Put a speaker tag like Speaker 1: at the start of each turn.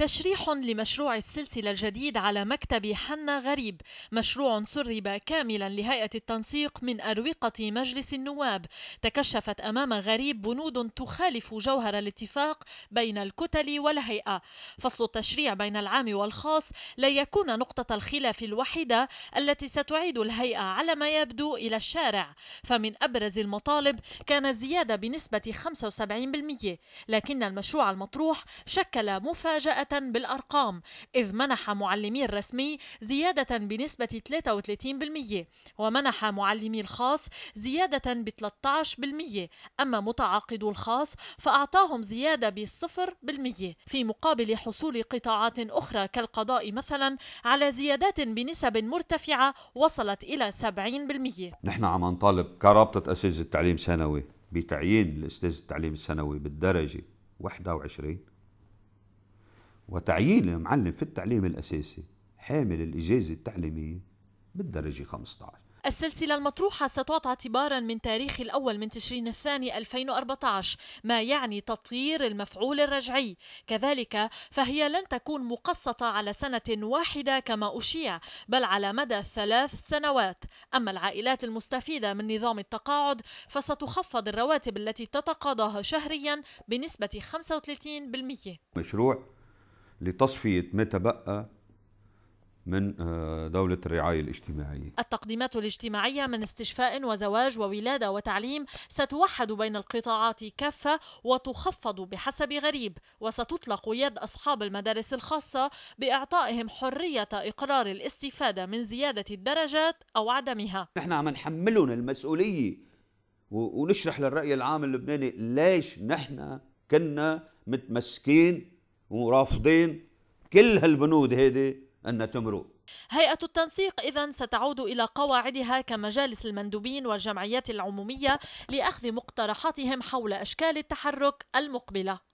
Speaker 1: تشريح لمشروع السلسلة الجديد على مكتب حنا غريب مشروع سرب كاملا لهيئة التنسيق من أروقة مجلس النواب تكشفت أمام غريب بنود تخالف جوهر الاتفاق بين الكتل والهيئة فصل التشريع بين العام والخاص لا يكون نقطة الخلاف الوحيدة التي ستعيد الهيئة على ما يبدو إلى الشارع فمن أبرز المطالب كان زيادة بنسبة 75% لكن المشروع المطروح شكل مفاجأة بالأرقام إذ منح معلمي الرسمي زيادة بنسبة 33% ومنح معلمي الخاص زيادة ب 13% أما متعاقدو الخاص فأعطاهم زيادة ب 0% في مقابل حصول قطاعات أخرى كالقضاء مثلا على زيادات بنسب مرتفعة وصلت إلى
Speaker 2: 70% نحن عم نطالب كرابطة أساتذة التعليم الثانوي بتعيين الأستاذ التعليم الثانوي بالدرجة 21 وتعيين المعلم في التعليم الأساسي حامل الإجازة التعليمية بالدرجة 15
Speaker 1: السلسلة المطروحة ستعطى اعتبارا من تاريخ الأول من تشرين الثاني 2014 ما يعني تطير المفعول الرجعي كذلك فهي لن تكون مقسطة على سنة واحدة كما أشيع بل على مدى ثلاث سنوات أما العائلات المستفيدة من نظام التقاعد فستخفض الرواتب التي تتقاضاها شهريا بنسبة 35%
Speaker 2: مشروع لتصفية ما تبقى من آه، دولة الرعاية الاجتماعية
Speaker 1: التقديمات الاجتماعية من استشفاء وزواج وولادة وتعليم ستوحد بين القطاعات كافة وتخفض بحسب غريب وستطلق يد أصحاب المدارس الخاصة بإعطائهم حرية إقرار الاستفادة من زيادة الدرجات أو عدمها
Speaker 2: نحن عم نحملهم المسؤولية ونشرح للرأي العام اللبناني ليش نحن كنا متمسكين ورافضين كل هالبنود هيدي أن تمرق
Speaker 1: هيئة التنسيق إذا ستعود إلى قواعدها كمجالس المندوبين والجمعيات العمومية لأخذ مقترحاتهم حول أشكال التحرك المقبلة